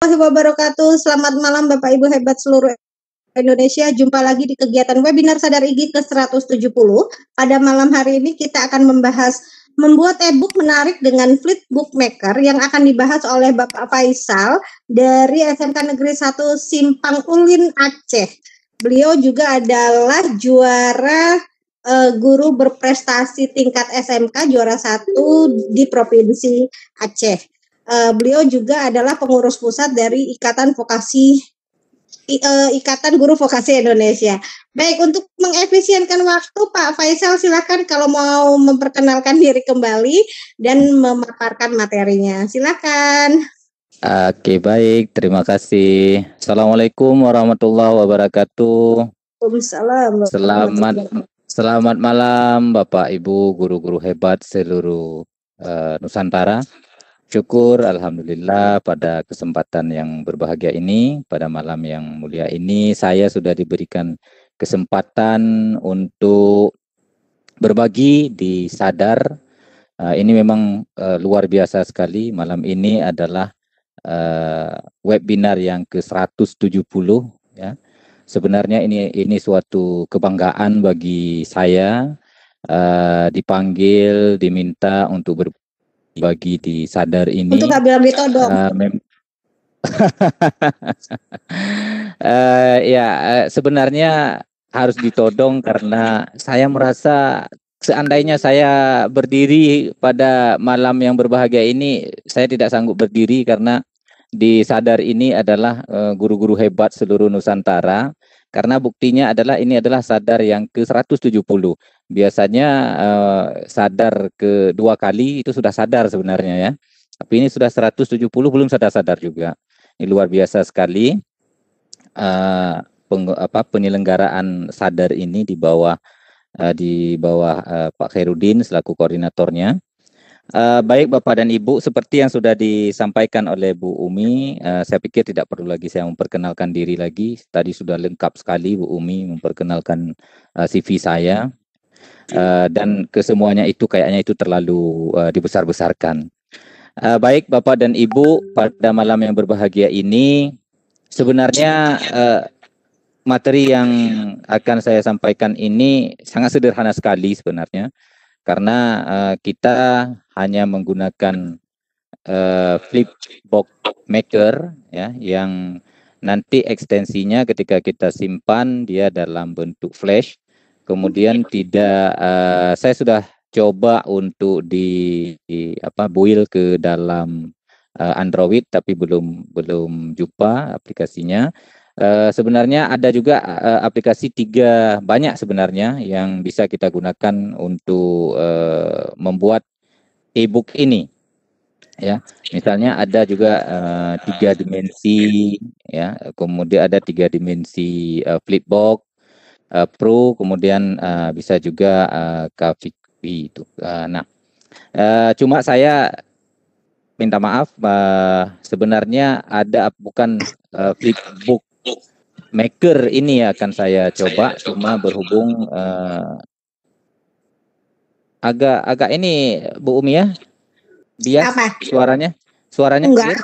warahmatullahi wabarakatuh. Selamat malam Bapak Ibu hebat seluruh Indonesia. Jumpa lagi di kegiatan webinar Sadar IGI ke-170. Pada malam hari ini kita akan membahas membuat e-book menarik dengan Fleet Bookmaker yang akan dibahas oleh Bapak Faisal dari SMK Negeri 1 Simpang Ulin Aceh. Beliau juga adalah juara eh, guru berprestasi tingkat SMK juara satu di Provinsi Aceh. Uh, beliau juga adalah pengurus pusat dari Ikatan Vokasi I, uh, Ikatan Guru Vokasi Indonesia. Baik, untuk mengefisienkan waktu, Pak Faisal silakan kalau mau memperkenalkan diri kembali dan memaparkan materinya. Silakan. Oke, baik. Terima kasih. Assalamualaikum warahmatullahi wabarakatuh. Waalaikumsalam. Selamat selamat malam Bapak Ibu guru-guru hebat seluruh uh, Nusantara. Syukur Alhamdulillah pada kesempatan yang berbahagia ini, pada malam yang mulia ini, saya sudah diberikan kesempatan untuk berbagi di Sadar. Eh, ini memang eh, luar biasa sekali. Malam ini adalah eh, webinar yang ke-170 ya. Sebenarnya ini ini suatu kebanggaan bagi saya dipanggil, diminta untuk ber, bagi di sadar ini. Untuk ngambil ambil eh, todong. Uh, uh, ya uh, sebenarnya harus ditodong karena saya merasa seandainya saya berdiri pada malam yang berbahagia ini saya tidak sanggup berdiri karena di sadar ini adalah uh, guru-guru hebat seluruh Nusantara karena buktinya adalah ini adalah sadar yang ke 170. Biasanya uh, sadar ke dua kali itu sudah sadar sebenarnya ya. Tapi ini sudah 170 belum sadar-sadar juga. Ini luar biasa sekali. uh, apa penyelenggaraan sadar ini di bawah uh, di bawah uh, Pak Herudin selaku koordinatornya Uh, baik Bapak dan Ibu, seperti yang sudah disampaikan oleh Bu Umi, uh, saya pikir tidak perlu lagi saya memperkenalkan diri lagi. Tadi sudah lengkap sekali Bu Umi memperkenalkan uh, eh, CV saya. Uh, dan kesemuanya itu kayaknya itu terlalu uh, dibesar-besarkan. Uh, baik Bapak dan Ibu, pada malam yang berbahagia ini sebenarnya uh, materi yang akan saya sampaikan ini sangat sederhana sekali sebenarnya karena uh, kita hanya menggunakan uh, flip box maker ya yang nanti ekstensinya ketika kita simpan dia dalam bentuk flash kemudian tidak uh, saya sudah coba untuk di, di apa buil ke dalam uh, Android tapi belum belum jumpa aplikasinya Eh, sebenarnya ada juga uh, aplikasi tiga banyak sebenarnya yang bisa kita gunakan untuk uh, membuat e-book ini. Ya, misalnya ada juga uh, tiga dimensi, ya, kemudian ada tiga dimensi uh, flipbook uh, Pro, kemudian uh, bisa juga uh, itu. Uh, nah, uh, cuma saya minta maaf, uh, sebenarnya ada bukan uh, Flipbook maker ini akan saya coba saya cuma coba. berhubung uh, agak agak ini Bu Umi ya bias Apa? suaranya suaranya enggak clear?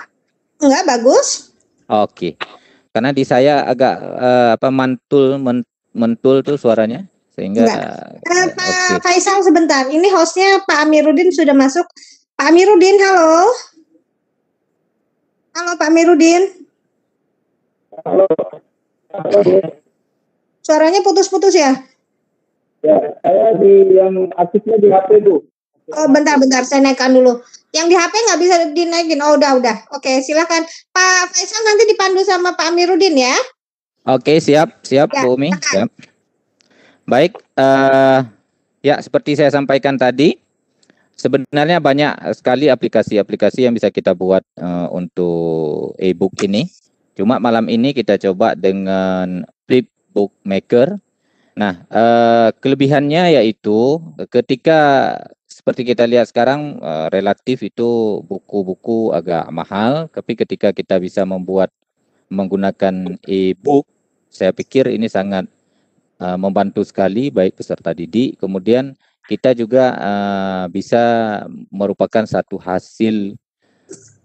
enggak bagus oke okay. karena di saya agak uh, apa mantul men, mentul tuh suaranya sehingga Uh, Pak okay. Faisal sebentar ini hostnya Pak Amiruddin sudah masuk Pak Amiruddin halo halo Pak Amiruddin Suaranya putus-putus ya? Ya, saya di yang aktifnya di HP Bu. Oh, bentar-bentar saya naikkan dulu. Yang di HP nggak bisa dinaikin. Oh, udah, udah. Oke, silakan Pak Faisal nanti dipandu sama Pak Amirudin ya. Oke, siap, siap ya, Bu Umi. Siap. Baik, uh, ya seperti saya sampaikan tadi, sebenarnya banyak sekali aplikasi-aplikasi yang bisa kita buat uh, untuk e-book ini. Cuma malam ini kita coba dengan flip bookmaker. Nah, eh, kelebihannya yaitu ketika seperti kita lihat sekarang eh, relatif itu buku-buku agak mahal, tapi ketika kita bisa membuat menggunakan e-book, saya pikir ini sangat eh, membantu sekali baik peserta didik. Kemudian kita juga bisa merupakan satu hasil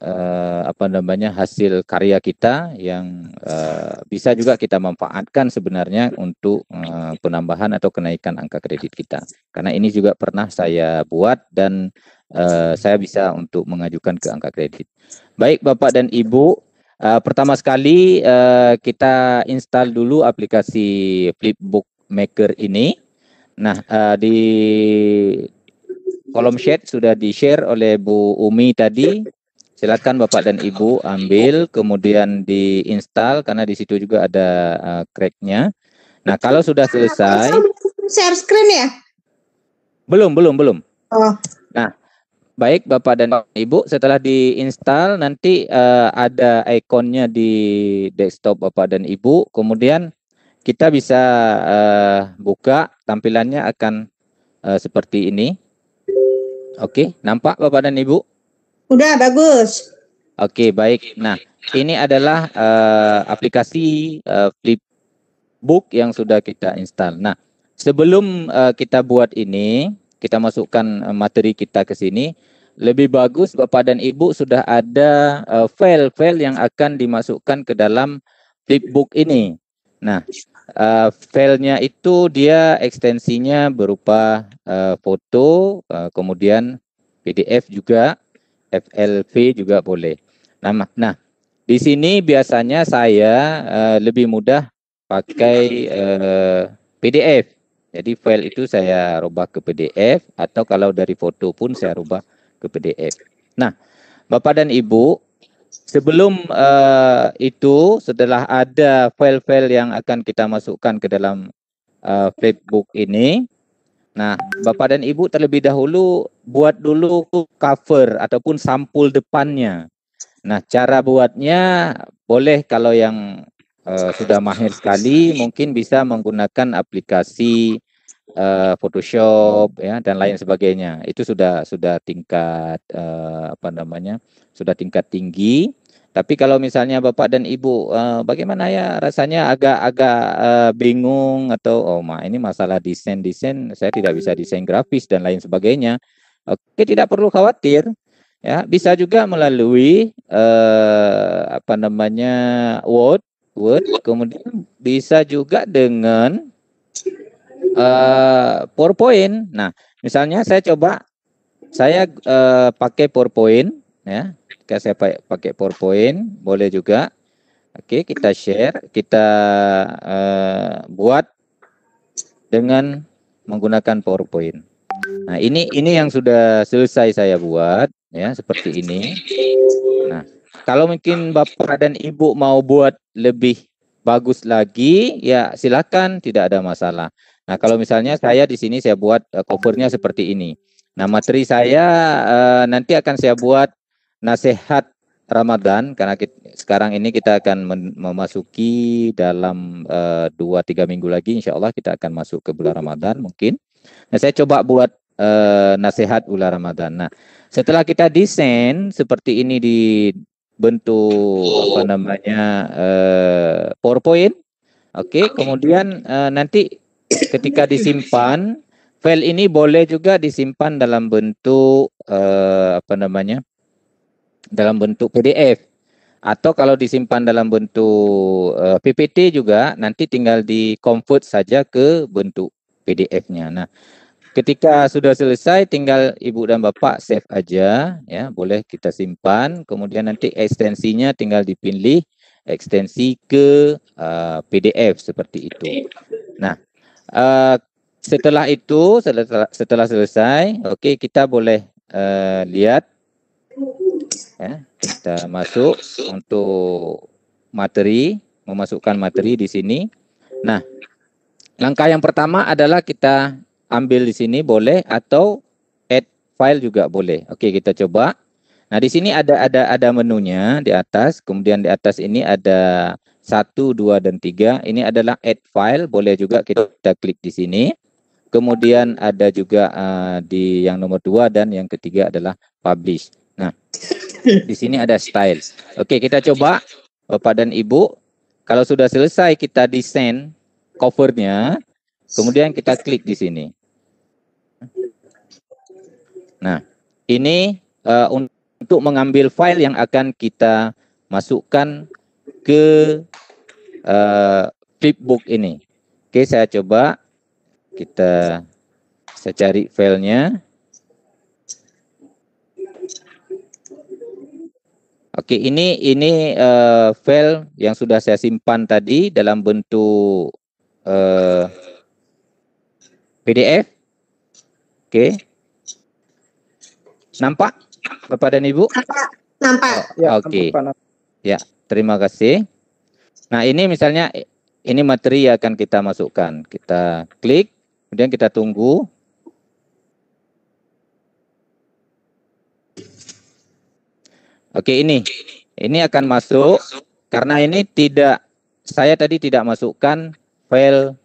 uh, apa namanya hasil karya kita yang uh, bisa juga kita manfaatkan sebenarnya untuk uh, penambahan atau kenaikan angka kredit kita. Karena ini juga pernah saya buat dan uh, saya bisa untuk mengajukan ke angka kredit. Baik Bapak dan Ibu, Uh, pertama sekali uh, kita install dulu aplikasi Flipbook Maker ini. Nah, uh, di kolom chat sudah di-share oleh Bu Umi tadi silakan Bapak dan Ibu ambil kemudian diinstal karena di situ juga ada uh, cracknya. Nah, kalau sudah selesai share screen ya? Belum, belum, belum. Oh. Nah, baik Bapak dan Ibu, setelah diinstal nanti uh, ada ikonnya di desktop Bapak dan Ibu. Kemudian kita bisa uh, buka tampilannya akan uh, seperti ini. Oke, okay, nampak Bapak dan Ibu? Udah bagus. Oke, okay, baik. Nah, ini adalah uh, aplikasi uh, Flipbook yang sudah kita install. Nah, sebelum uh, kita buat ini, kita masukkan uh, materi kita ke sini. Lebih bagus Bapak dan Ibu sudah ada file-file uh, yang akan dimasukkan ke dalam Flipbook ini. Nah, uh, filenya itu dia ekstensinya berupa uh, foto, uh, kemudian PDF juga FLV juga boleh. Nah, nah di sini biasanya saya uh, lebih mudah pakai uh, eh, PDF. Jadi file itu saya rubah ke PDF atau kalau dari foto pun saya rubah ke PDF. Nah, Bapak dan Ibu, sebelum uh, itu setelah ada file-file yang akan kita masukkan ke dalam uh, Facebook ini, Nah, Bapak dan Ibu terlebih dahulu buat dulu cover ataupun sampul depannya. Nah, cara buatnya boleh kalau yang uh, sudah mahir sekali mungkin bisa menggunakan aplikasi uh, Photoshop ya dan lain sebagainya. Itu sudah sudah tingkat uh, apa namanya? sudah tingkat tinggi. Tapi kalau misalnya Bapak dan Ibu, uh, bagaimana ya rasanya agak-agak uh, eh, bingung atau oh ma ini masalah desain desain, saya tidak bisa desain grafis dan lain sebagainya. Oke, tidak perlu khawatir. Ya, bisa juga melalui uh, apa namanya Word, Word, kemudian bisa juga dengan uh, PowerPoint. Nah, misalnya saya coba saya uh, pakai PowerPoint ya. Jika saya pakai pakai PowerPoint boleh juga. Oke, kita share, kita uh, buat dengan menggunakan PowerPoint. Nah, ini ini yang sudah selesai saya buat ya, seperti ini. Nah, kalau mungkin Bapak dan Ibu mau buat lebih bagus lagi, ya silakan, tidak ada masalah. Nah, kalau misalnya saya di sini saya buat uh, covernya seperti ini. Nah, materi saya uh, nanti akan saya buat nasihat Ramadan karena kita, sekarang ini kita akan memasuki dalam eh, dua tiga minggu lagi insya Allah kita akan masuk ke bulan Ramadan mungkin. Nah saya coba buat uh, nasihat bulan Ramadan. Nah setelah kita desain seperti ini di bentuk apa namanya uh, PowerPoint, oke okay, kemudian uh, nanti ketika disimpan file ini boleh juga disimpan dalam bentuk uh, apa namanya dalam bentuk PDF atau kalau disimpan dalam bentuk uh, eh, PPT juga nanti tinggal di convert saja ke bentuk PDF-nya. Nah, ketika sudah selesai tinggal ibu dan bapak save aja ya, boleh kita simpan. Kemudian nanti ekstensinya tinggal dipilih ekstensi ke uh, eh, PDF seperti itu. Nah, uh, setelah itu setelah, setelah selesai, oke okay, kita boleh uh, lihat Ya, kita masuk untuk materi, memasukkan materi di sini. Nah, langkah yang pertama adalah kita ambil di sini boleh atau add file juga boleh. Oke, kita coba. Nah, di sini ada ada ada menunya di atas, kemudian di atas ini ada 1, 2 dan 3. Ini adalah add file, boleh juga kita, kita klik di sini. Kemudian ada juga uh, di yang nomor dua dan yang ketiga adalah publish. Nah, di sini ada style. Oke, kita coba Bapak eh, dan Ibu. Kalau sudah selesai kita desain covernya, kemudian kita klik di sini. Nah, ini uh, untuk mengambil file yang akan kita masukkan ke uh, flipbook ini. Oke, saya coba kita saya cari filenya. Oke, ini ini uh, eh, file yang sudah saya simpan tadi dalam bentuk uh, eh, PDF. Oke. Nampak Bapak dan Ibu? Nampak. Nampak. Oh, ya, Oke. Okay. Ya, terima kasih. Nah, ini misalnya ini materi yang akan kita masukkan. Kita klik, kemudian kita tunggu Oke, ini. Ini akan masuk karena ini tidak saya tadi tidak masukkan file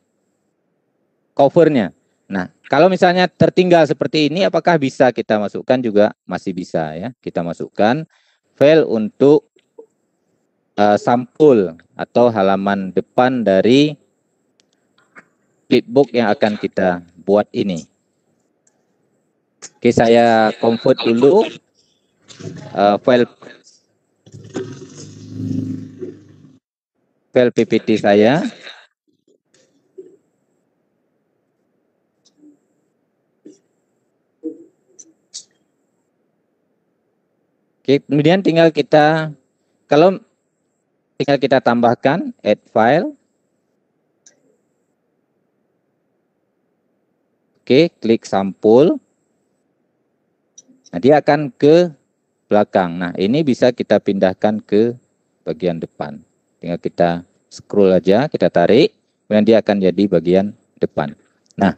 covernya. Nah, kalau misalnya tertinggal seperti ini apakah bisa kita masukkan juga? Masih bisa ya. Kita masukkan file untuk uh, sampul atau halaman depan dari flipbook yang akan kita buat ini. Oke, saya convert dulu uh, file file PPT saya. Oke, kemudian tinggal kita kalau tinggal kita tambahkan add file. Oke, klik sampul. Nah, dia akan ke belakang. Nah, ini bisa kita pindahkan ke bagian depan. Tinggal kita scroll aja, kita tarik, kemudian dia akan jadi bagian depan. Nah,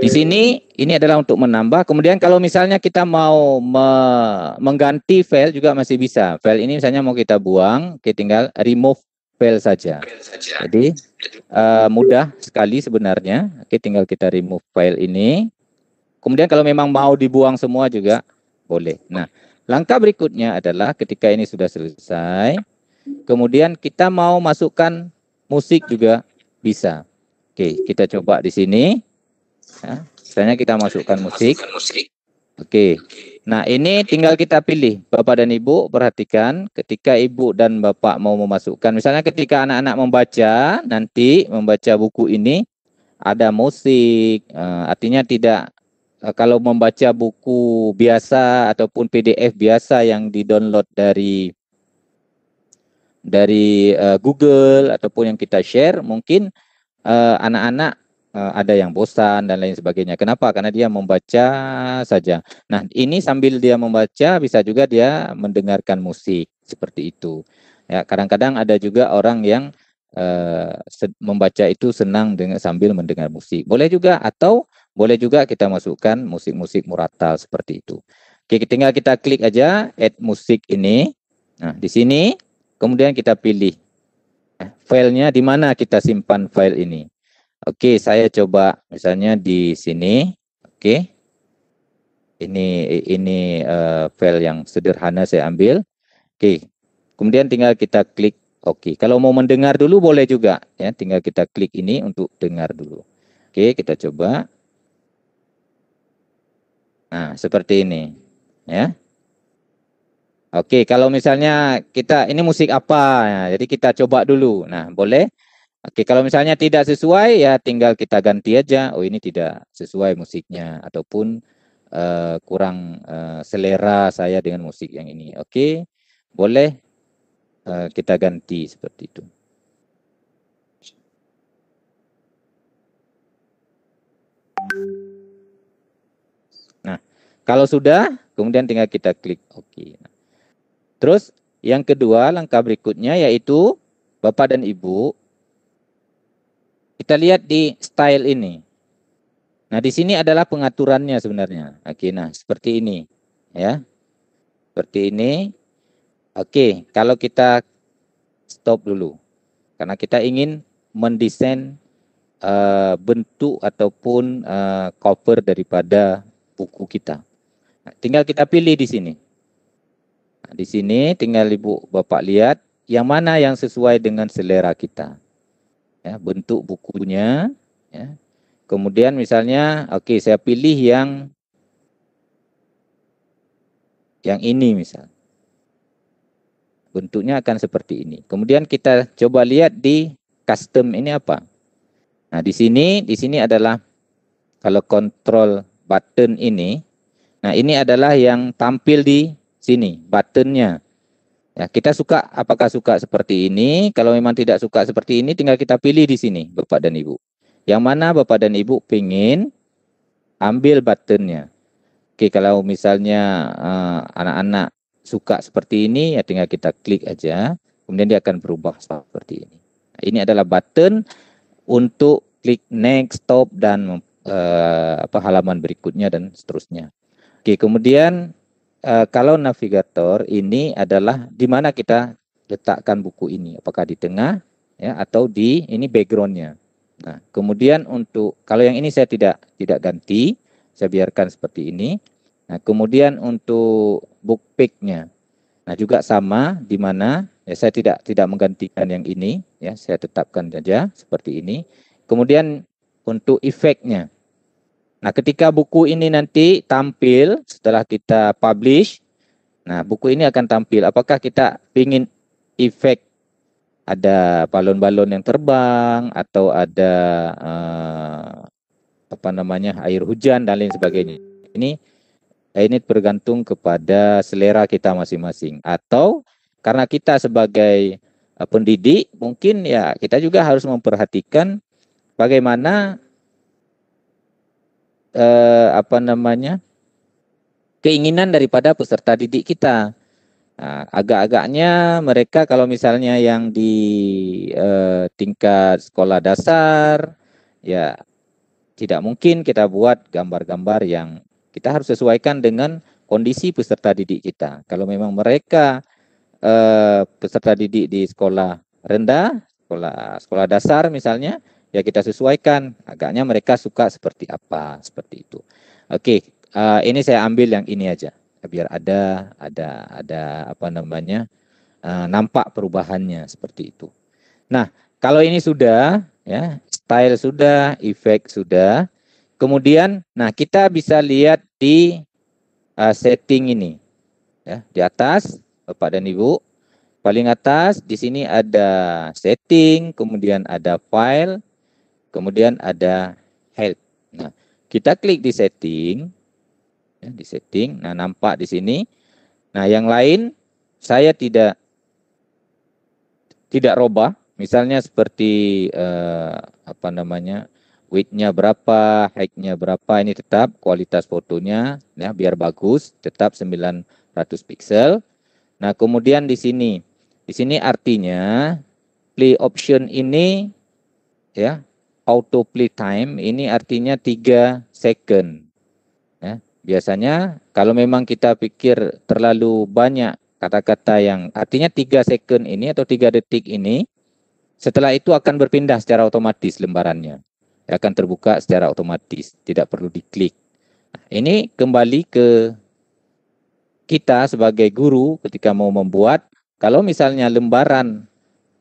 di sini ini adalah untuk menambah. Kemudian kalau misalnya kita mau me mengganti file juga masih bisa. File ini misalnya mau kita buang, kita tinggal remove file saja. Jadi uh, mudah sekali sebenarnya. Oke, tinggal kita remove file ini. Kemudian kalau memang mau dibuang semua juga boleh. Nah, Langkah berikutnya adalah ketika ini sudah selesai, kemudian kita mau masukkan musik juga bisa. Oke, kita coba di sini. Ya, misalnya kita masukkan musik. Oke. Nah, ini tinggal kita pilih. Bapak dan Ibu perhatikan ketika Ibu dan Bapak mau memasukkan. Misalnya ketika anak-anak membaca, nanti membaca buku ini ada musik. Eh, artinya tidak Eh, kalau membaca buku biasa ataupun PDF biasa yang di-download dari dari uh, Google ataupun yang kita share mungkin eh, anak-anak uh, ada yang bosan dan lain sebagainya. Kenapa? Karena dia membaca saja. Nah, ini sambil dia membaca bisa juga dia mendengarkan musik seperti itu. Ya, kadang-kadang ada juga orang yang uh, membaca itu senang dengan sambil mendengar musik. Boleh juga atau boleh juga kita masukkan musik-musik muratal seperti itu. Oke, tinggal kita klik aja add musik ini. Nah, di sini kemudian kita pilih ya, filenya di mana kita simpan file ini. Oke, saya coba misalnya di sini. Oke. Ini ini uh, file yang sederhana saya ambil. Oke. Kemudian tinggal kita klik Oke, kalau mau mendengar dulu boleh juga ya, tinggal kita klik ini untuk dengar dulu. Oke, kita coba. Nah, seperti ini. Ya. Oke, kalau misalnya kita ini musik apa? Nah, jadi kita coba dulu. Nah, boleh. Oke, kalau misalnya tidak sesuai ya tinggal kita ganti aja. Oh, ini tidak sesuai musiknya ataupun uh, kurang uh, selera saya dengan musik yang ini. Oke. Boleh uh, kita ganti seperti itu. Kalau sudah, kemudian tinggal kita klik OK. Terus yang kedua, langkah berikutnya yaitu Bapak dan Ibu. Kita lihat di style ini. Nah, di sini adalah pengaturannya sebenarnya. Oke, nah seperti ini ya. Seperti ini. Oke, kalau kita stop dulu. Karena kita ingin mendesain uh, bentuk ataupun uh, cover daripada buku kita. Nah, tinggal kita pilih di sini. Nah, di sini tinggal Ibu Bapak lihat yang mana yang sesuai dengan selera kita. Ya, bentuk bukunya. Ya. Kemudian misalnya, oke okay, saya pilih yang yang ini misal. Bentuknya akan seperti ini. Kemudian kita coba lihat di custom ini apa. Nah, di sini di sini adalah kalau kontrol button ini Nah, ini adalah yang tampil di sini, buttonnya. Ya, kita suka, apakah suka seperti ini? Kalau memang tidak suka seperti ini, tinggal kita pilih di sini, Bapak dan Ibu. Yang mana Bapak dan Ibu pingin ambil buttonnya. Oke, kalau misalnya eh, anak-anak uh, suka seperti ini, ya tinggal kita klik aja. Kemudian dia akan berubah seperti ini. Nah, ini adalah button untuk klik next, stop, dan uh, apa halaman berikutnya dan seterusnya. Oke, kemudian uh, kalau navigator ini adalah di mana kita letakkan buku ini, apakah di tengah ya atau di ini backgroundnya. Nah, kemudian untuk kalau yang ini saya tidak tidak ganti, saya biarkan seperti ini. Nah, kemudian untuk book pick Nah, juga sama di mana ya saya tidak tidak menggantikan yang ini ya, saya tetapkan saja seperti ini. Kemudian untuk efeknya. Nah, ketika buku ini nanti tampil setelah kita publish, nah buku ini akan tampil. Apakah kita ingin efek ada balon-balon yang terbang atau ada uh, apa namanya air hujan dan lain sebagainya. Ini eh, ini bergantung kepada selera kita masing-masing atau karena kita sebagai eh, pendidik mungkin ya kita juga harus memperhatikan bagaimana eh, apa namanya keinginan daripada peserta didik kita. Nah, agak-agaknya mereka kalau misalnya yang di eh, tingkat sekolah dasar ya tidak mungkin kita buat gambar-gambar yang kita harus sesuaikan dengan kondisi peserta didik kita. Kalau memang mereka eh, peserta didik di sekolah rendah, sekolah sekolah dasar misalnya, ya kita sesuaikan agaknya mereka suka seperti apa seperti itu oke okay, uh, eh, ini saya ambil yang ini aja biar ada ada ada apa namanya uh, nampak perubahannya seperti itu nah kalau ini sudah ya style sudah efek sudah kemudian nah kita bisa lihat di uh, setting ini ya di atas bapak dan ibu paling atas di sini ada setting kemudian ada file Kemudian ada help. Nah, kita klik di setting. Ya, di setting. Nah, nampak di sini. Nah, yang lain saya tidak tidak roba. Misalnya seperti eh, apa namanya? widthnya berapa, height-nya berapa, ini tetap kualitas fotonya ya biar bagus, tetap 900 pixel. Nah, kemudian di sini. Di sini artinya play option ini ya auto play time ini artinya 3 second. Ya, biasanya kalau memang kita pikir terlalu banyak kata-kata yang artinya 3 second ini atau 3 detik ini setelah itu akan berpindah secara otomatis lembarannya. Dia ya, akan terbuka secara otomatis, tidak perlu diklik. Nah, ini kembali ke kita sebagai guru ketika mau membuat kalau misalnya lembaran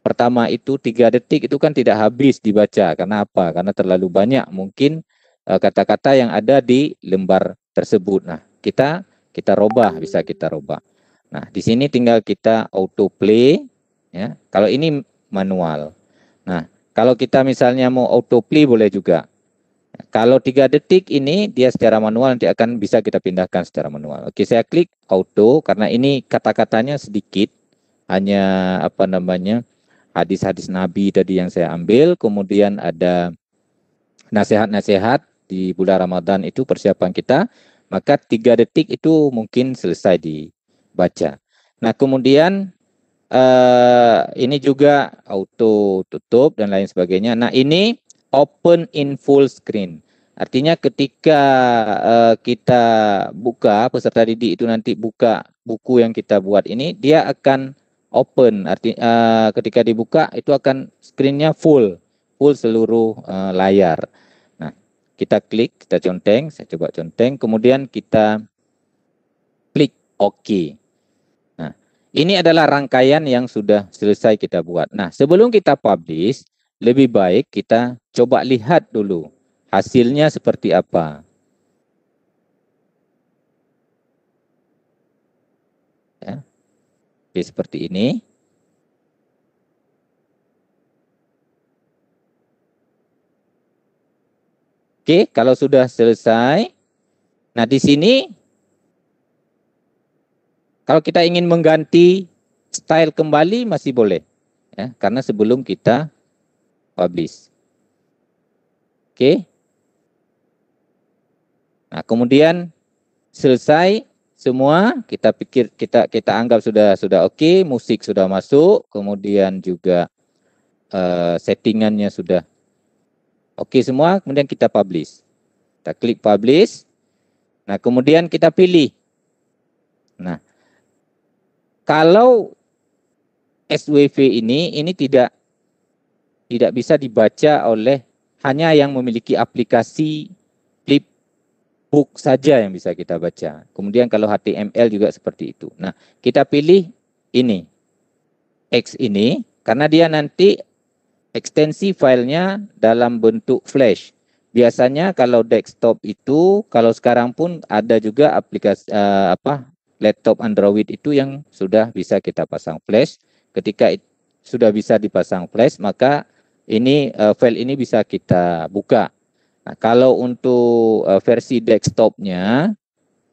pertama itu tiga detik itu kan tidak habis dibaca karena apa? Karena terlalu banyak mungkin eh, kata-kata yang ada di lembar tersebut. Nah, kita kita robah bisa kita robah. Nah, di sini tinggal kita auto play ya. Kalau ini manual. Nah, kalau kita misalnya mau auto play boleh juga. Kalau tiga detik ini dia secara manual nanti akan bisa kita pindahkan secara manual. Oke, saya klik auto karena ini kata-katanya sedikit hanya apa namanya hadis-hadis Nabi tadi yang saya ambil, kemudian ada nasihat-nasihat di bulan Ramadan itu persiapan kita, maka tiga detik itu mungkin selesai dibaca. Nah kemudian uh, ini juga auto tutup dan lain sebagainya. Nah ini open in full screen. Artinya ketika uh, kita buka peserta didik itu nanti buka buku yang kita buat ini, dia akan open arti uh, ketika dibuka itu akan screennya full full seluruh uh, layar nah kita klik kita conteng saya coba conteng kemudian kita klik OK nah ini adalah rangkaian yang sudah selesai kita buat nah sebelum kita publish lebih baik kita coba lihat dulu hasilnya seperti apa Jadi seperti ini. Oke, kalau sudah selesai. Nah, di sini kalau kita ingin mengganti style kembali masih boleh. Ya, karena sebelum kita publish. Oke. Nah, kemudian selesai semua kita pikir kita kita anggap sudah sudah oke okay, musik sudah masuk kemudian juga uh, settingannya sudah oke okay semua kemudian kita publish kita klik publish nah kemudian kita pilih nah kalau SWV ini ini tidak tidak bisa dibaca oleh hanya yang memiliki aplikasi book saja yang bisa kita baca. Kemudian kalau HTML juga seperti itu. Nah, kita pilih ini. X ini karena dia nanti ekstensi filenya dalam bentuk flash. Biasanya kalau desktop itu kalau sekarang pun ada juga aplikasi uh, apa laptop Android itu yang sudah bisa kita pasang flash. Ketika it, sudah bisa dipasang flash, maka ini uh, file ini bisa kita buka Nah, kalau untuk uh, versi desktopnya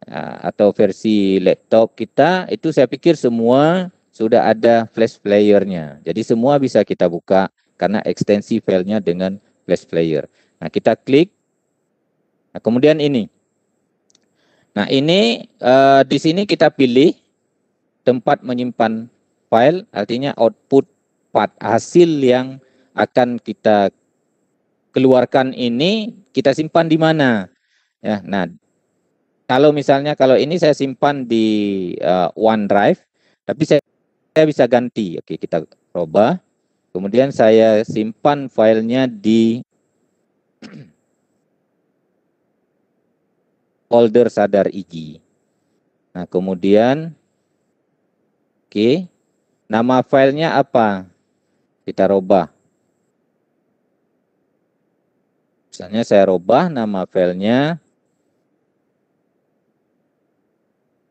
uh, atau versi laptop kita itu saya pikir semua sudah ada flash playernya. Jadi semua bisa kita buka karena ekstensi filenya dengan flash player. Nah kita klik. Nah, kemudian ini. Nah ini uh, di sini kita pilih tempat menyimpan file, artinya output part hasil yang akan kita keluarkan ini kita simpan di mana? Ya, nah kalau misalnya kalau ini saya simpan di uh, OneDrive, tapi saya, saya bisa ganti. Oke, kita coba. Kemudian saya simpan filenya di folder sadar IG. Nah, kemudian oke, nama filenya apa? Kita rubah. Misalnya saya rubah nama filenya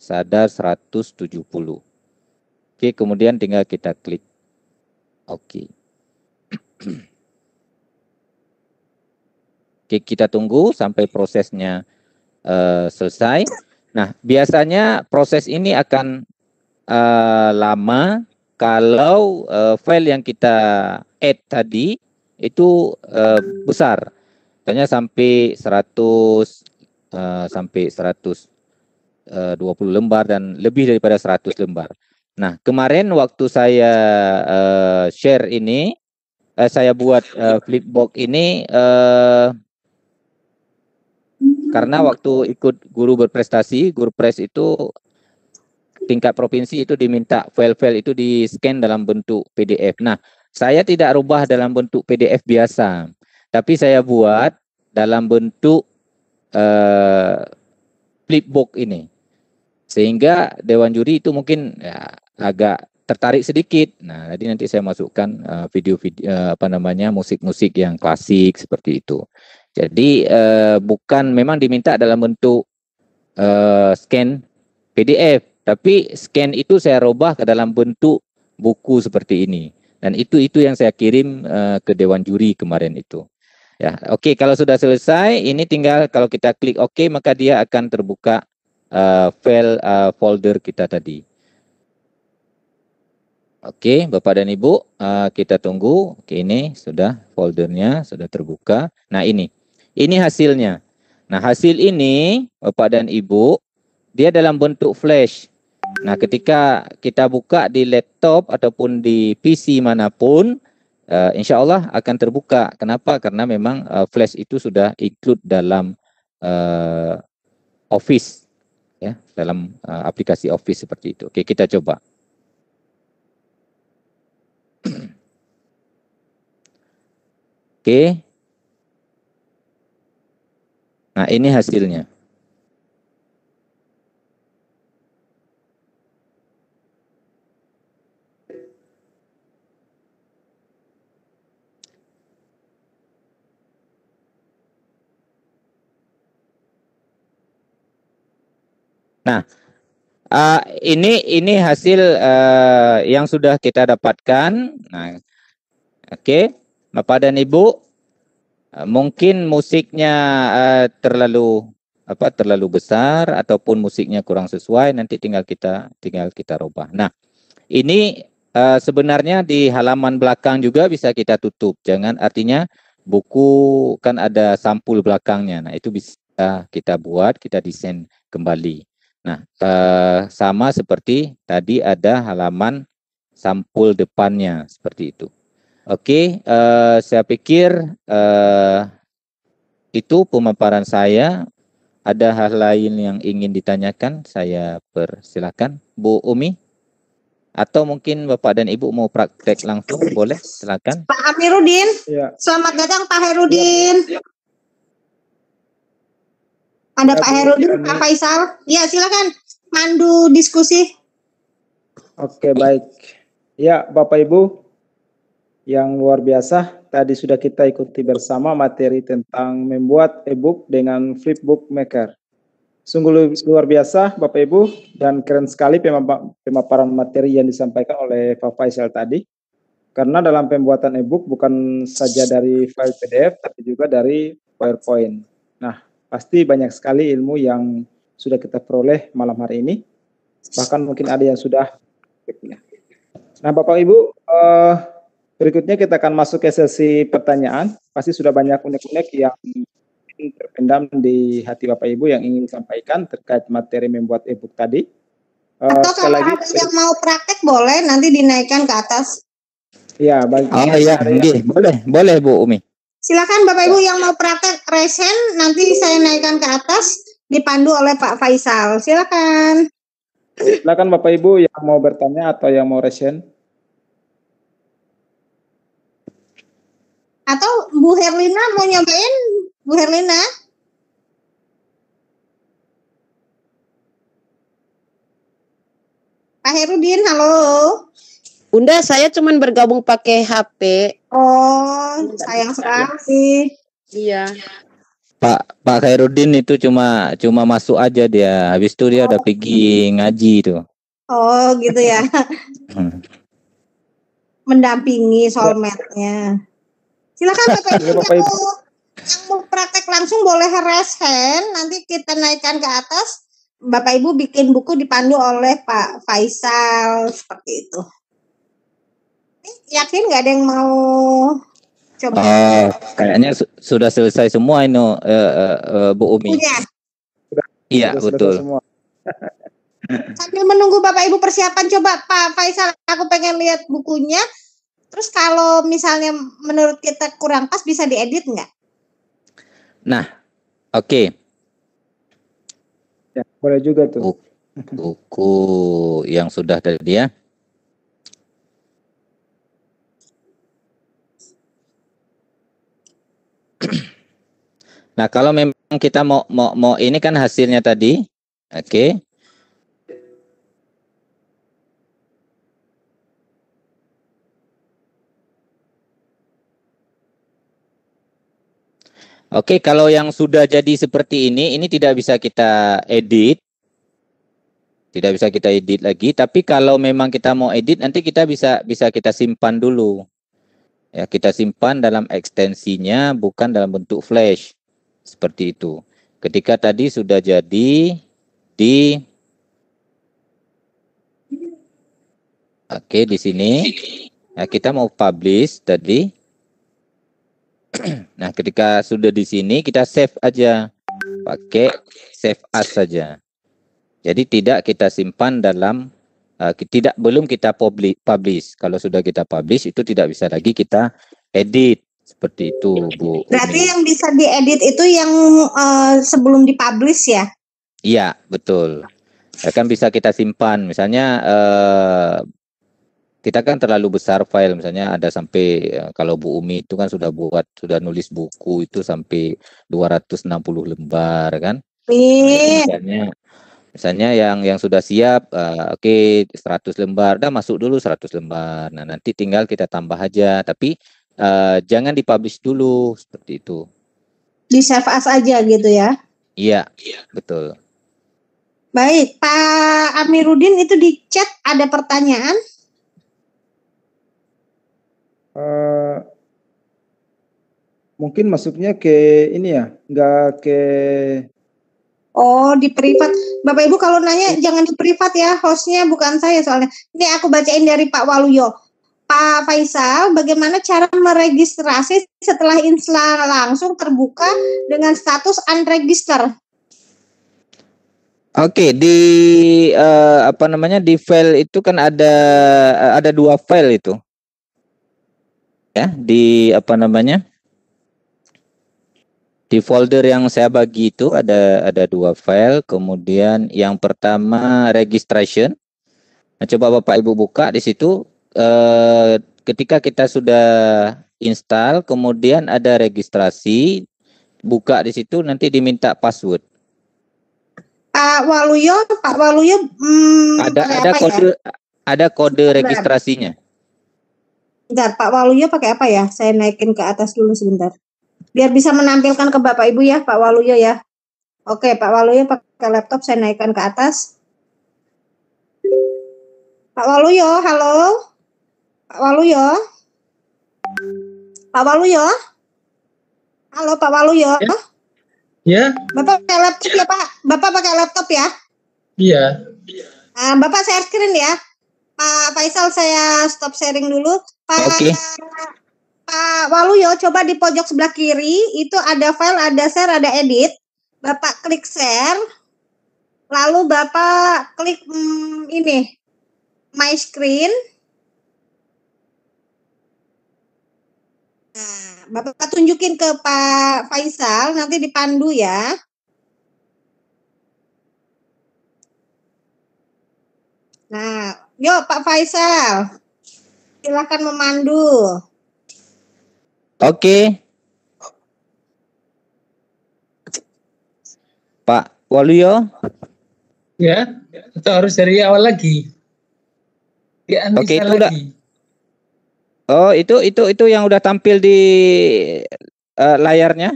sadar 170. Oke, kemudian tinggal kita klik. Oke. Oke, kita tunggu sampai prosesnya uh, selesai. Nah, biasanya proses ini akan uh, lama kalau uh, file yang kita add tadi itu uh, besar. Tanya sampai 100 uh, eh, sampai 20 eh, lembar dan lebih daripada 100 lembar. Nah, kemarin waktu saya uh, share ini uh, saya buat uh, flipbook ini uh, karena waktu ikut guru berprestasi, guru pres itu tingkat provinsi itu diminta file-file itu di scan dalam bentuk PDF. Nah, saya tidak rubah dalam bentuk PDF biasa. Tapi saya buat dalam bentuk uh, eh, flipbook ini. Sehingga dewan juri itu mungkin ya, agak tertarik sedikit. Nah, jadi nanti saya masukkan video-video eh, uh, eh, apa namanya musik-musik yang klasik seperti itu. Jadi uh, bukan memang diminta dalam bentuk uh, scan PDF, tapi scan itu saya rubah ke dalam bentuk buku seperti ini. Dan itu itu yang saya kirim uh, ke dewan juri kemarin itu. Ya, oke okay, kalau sudah selesai ini tinggal kalau kita klik oke okay, maka dia akan terbuka uh, file uh, folder kita tadi. Oke, okay, Bapak dan Ibu, uh, kita tunggu. Oke, ini sudah foldernya sudah terbuka. Nah, ini. Ini hasilnya. Nah, hasil ini Bapak dan Ibu, dia dalam bentuk flash. Nah, ketika kita buka di laptop ataupun di PC manapun, uh, eh, insya Allah akan terbuka. Kenapa? Karena memang uh, flash itu sudah include dalam uh, Office, ya, dalam uh, aplikasi Office seperti itu. Oke, kita coba. Oke. Nah, ini hasilnya. Nah, uh, ini ini hasil uh, yang sudah kita dapatkan. Nah, oke, okay. Bapak dan Ibu, uh, mungkin musiknya uh, terlalu apa terlalu besar ataupun musiknya kurang sesuai nanti tinggal kita tinggal kita rubah. Nah, ini uh, sebenarnya di halaman belakang juga bisa kita tutup. Jangan artinya buku kan ada sampul belakangnya. Nah, itu bisa kita buat, kita desain kembali. Nah, eh, sama seperti tadi ada halaman sampul depannya seperti itu. Oke, eh, saya pikir eh, itu pemaparan saya. Ada hal lain yang ingin ditanyakan? Saya persilakan Bu Umi. Atau mungkin Bapak dan Ibu mau praktek langsung, boleh? Silakan. Pak Amirudin, ya. selamat datang Pak Herudin. Ya. Ada ya, Pak Herudin, Pak Faisal. Ya, silakan mandu diskusi. Oke, baik. Ya, Bapak Ibu yang luar biasa, tadi sudah kita ikuti bersama materi tentang membuat e-book dengan flipbook maker. Sungguh luar biasa Bapak Ibu dan keren sekali pemaparan materi yang disampaikan oleh Pak Faisal tadi. Karena dalam pembuatan e-book bukan saja dari file PDF tapi juga dari PowerPoint. Nah, Pasti banyak sekali ilmu yang sudah kita peroleh malam hari ini. Bahkan mungkin ada yang sudah. Nah, Bapak Ibu, uh, berikutnya kita akan masuk ke sesi pertanyaan. Pasti sudah banyak unek-unek yang terpendam di hati Bapak Ibu yang ingin disampaikan terkait materi membuat e-book tadi. Uh, Atau kalau lagi, ada yang mau praktek boleh nanti dinaikkan ke atas. Ya, bagi oh iya, ya. boleh, boleh Bu Umi. Silakan Bapak Ibu ya. yang mau praktek resen nanti saya naikkan ke atas dipandu oleh Pak Faisal. Silakan. Silakan Bapak Ibu yang mau bertanya atau yang mau resen. Atau Bu Herlina mau nyobain? Bu Herlina? Pak Herudin, halo. Bunda, saya cuman bergabung pakai HP. Oh, sayang sekali. Iya. Pak Pak Khairuddin itu cuma cuma masuk aja dia. Habis itu dia oh. udah pergi ngaji itu. Oh, gitu ya. Hmm. Mendampingi soulmate-nya. Silakan Bapak Ibu. Iya, Bapak Ibu. Yang mau praktek langsung boleh raise hand, nanti kita naikkan ke atas. Bapak Ibu bikin buku dipandu oleh Pak Faisal seperti itu yakin nggak ada yang mau coba? Uh, kayaknya su sudah selesai semua ini uh, uh, uh, Bu Umi. Iya betul. Semua. Sambil menunggu Bapak Ibu persiapan coba Pak Faisal aku pengen lihat bukunya. Terus kalau misalnya menurut kita kurang pas bisa diedit nggak? Nah, oke. Okay. Ya, boleh juga tuh. Buku, buku yang sudah tadi ya. Nah, kalau memang kita mau mau mau ini kan hasilnya tadi. Oke. Okay. Oke, okay, kalau yang sudah jadi seperti ini, ini tidak bisa kita edit. Tidak bisa kita edit lagi, tapi kalau memang kita mau edit nanti kita bisa bisa kita simpan dulu. Ya, kita simpan dalam ekstensinya bukan dalam bentuk flash. Seperti itu. Ketika tadi sudah jadi di Oke, okay, di sini ya, kita mau publish tadi. nah, ketika sudah di sini kita save aja. Pakai save as saja. Jadi tidak kita simpan dalam uh, tidak belum kita publish, publish. Kalau sudah kita publish itu tidak bisa lagi kita edit seperti itu, Bu. Berarti Umi. yang bisa diedit itu yang uh, sebelum dipublish ya? Iya, betul. Ya, kan bisa kita simpan. Misalnya uh, kita kan terlalu besar file misalnya ada sampai eh, kalau Bu Umi itu kan sudah buat sudah nulis buku itu sampai 260 lembar kan. Iya. Misalnya Misalnya yang yang sudah siap, uh, oke okay, 100 lembar, dah masuk dulu 100 lembar. Nah nanti tinggal kita tambah aja, tapi uh, jangan dipublish dulu seperti itu. Di save as aja gitu ya? Iya, betul. Baik, Pak Amirudin itu di chat ada pertanyaan? Uh, mungkin masuknya ke ini ya, nggak ke Oh, di privat. Bapak Ibu kalau nanya jangan di privat ya, hostnya bukan saya soalnya. Ini aku bacain dari Pak Waluyo. Pak Faisal, bagaimana cara meregistrasi setelah insla langsung terbuka dengan status unregister? Oke, okay, di uh, apa namanya di file itu kan ada ada dua file itu. Ya, di apa namanya? Di folder yang saya bagi itu ada ada dua file. Kemudian yang pertama registration. Nah, coba Bapak Ibu buka di situ. Eh, ketika kita sudah install, kemudian ada registrasi. Buka di situ nanti diminta password. Pak Waluyo, Pak Waluyo, hmm, ada ya? ada kode ya? ada kode registrasinya. Bentar, Pak Waluyo pakai apa ya? Saya naikin ke atas dulu sebentar biar bisa menampilkan ke Bapak Ibu ya Pak Waluyo ya. Oke Pak Waluyo pakai laptop saya naikkan ke atas. Pak Waluyo, halo. Pak Waluyo. Pak Waluyo. Halo Pak Waluyo. Ya. ya. Bapak pakai laptop ya Pak. Bapak pakai laptop ya. Iya. Ah, Bapak share screen ya. Pak Faisal saya stop sharing dulu. Pak okay. Pak eh, Waluyo coba di pojok sebelah kiri itu ada file, ada share, ada edit. Bapak klik share. Lalu Bapak klik hmm, ini my screen. Nah, Bapak tunjukin ke Pak Faisal nanti dipandu ya. Nah, yuk Pak Faisal. Silakan memandu. Oke. Pak Waluyo. Ya, kita harus dari awal lagi. Ya, Oke, itu lagi. udah. Oh, itu itu itu yang udah tampil di uh, layarnya?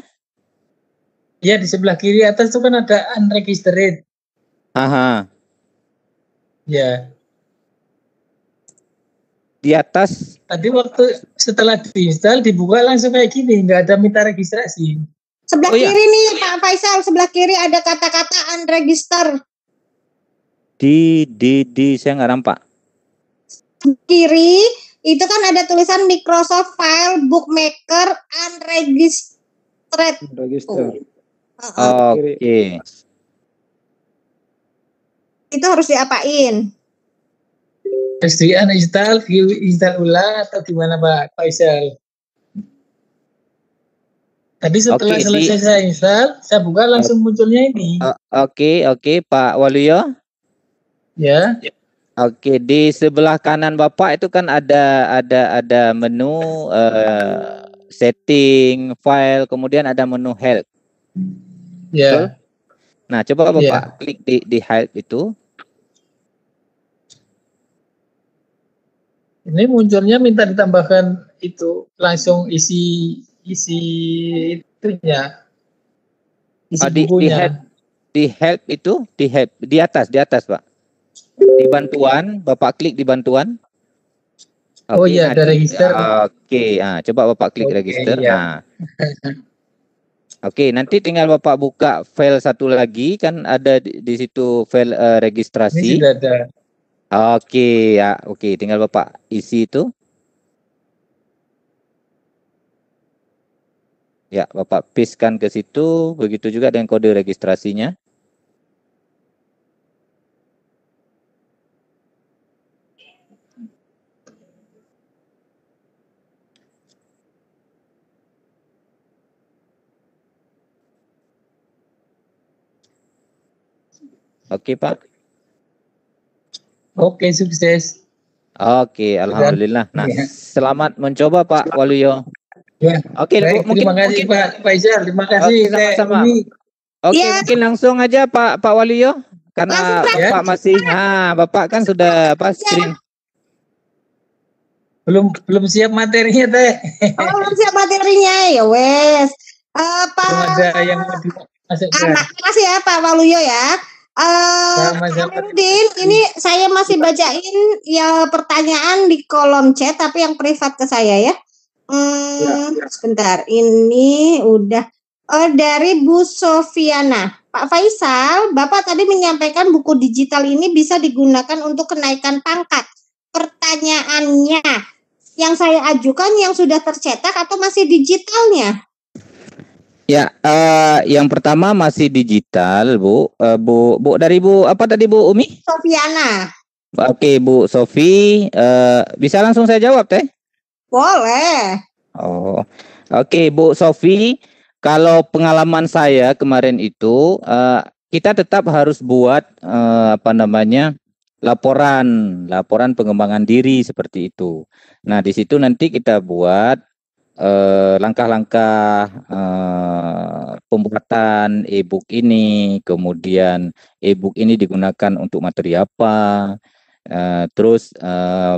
Ya, di sebelah kiri atas itu kan ada unregistered. Aha. Ya di atas. Tadi waktu setelah diinstal dibuka langsung kayak gini, nggak ada minta registrasi. Sebelah oh, iya. kiri iya. nih Pak Faisal, sebelah kiri ada kata-kata unregister. Di di di saya nggak nampak. Kiri itu kan ada tulisan Microsoft File Bookmaker unregistered. Unregistered. Oh. Oke. Okay. Itu harus diapain? Istri digital, digital ulang atau gimana Pak Faisal? Tadi setelah okay, selesai di... saya install, saya buka langsung munculnya ini. Oke, uh, oke, okay, okay, Pak Waluyo. Ya. Yeah. Oke, okay, di sebelah kanan Bapak itu kan ada ada ada menu uh, setting, file, kemudian ada menu help. Ya. Yeah. Nah, coba ya. Bapak yeah. klik di di help itu. Ini munculnya minta ditambahkan itu langsung isi isi itunya. Isi oh, di, di help di help itu di help di atas di atas pak di bantuan bapak klik di bantuan okay, oh iya ada register oke okay, ah, coba bapak klik okay, register iya. nah Oke, okay, nanti tinggal Bapak buka file satu lagi kan ada di, di situ file uh, registrasi. Ini sudah ada. Oke, ya, oke. Tinggal Bapak isi itu. Ya, Bapak paste ke situ. Begitu juga dengan kode registrasinya. Oke, Pak. Oke, sukses. Oke, alhamdulillah. Nah, ya. selamat mencoba Pak Waluyo. Ya. Oke, Baik, mungkin terima kasih mungkin, Pak Faizal, terima kasih. Oke, sama-sama. Oke, ya. mungkin langsung aja Pak Pak Waluyo karena langsung, Bapak ya. masih nah, Bapak kan sudah apa iya. screen. Belum belum siap materinya, Teh. Oh, belum siap materinya. Ya wes. Uh, Pak ada yang Terima kasih ya Pak Waluyo ya. Eh, uh, Din, ini saya masih bacain ya pertanyaan di kolom chat, tapi yang privat ke saya ya. Hmm, ya, ya. sebentar, ini udah uh, dari Bu Sofiana. Pak Faisal, Bapak tadi menyampaikan buku digital ini bisa digunakan untuk kenaikan pangkat. Pertanyaannya, yang saya ajukan yang sudah tercetak atau masih digitalnya? Ya, uh, yang pertama masih digital, Bu. Uh, Bu, Bu dari Bu apa tadi Bu Umi? Sofiana. Oke, okay, Bu Sofi, uh, bisa langsung saya jawab teh? Boleh. Oh, oke okay, Bu Sofi. Kalau pengalaman saya kemarin itu, uh, kita tetap harus buat uh, apa namanya laporan, laporan pengembangan diri seperti itu. Nah, di situ nanti kita buat Eh, langkah-langkah eh, pembuatan e-book ini, kemudian e-book ini digunakan untuk materi apa, eh, terus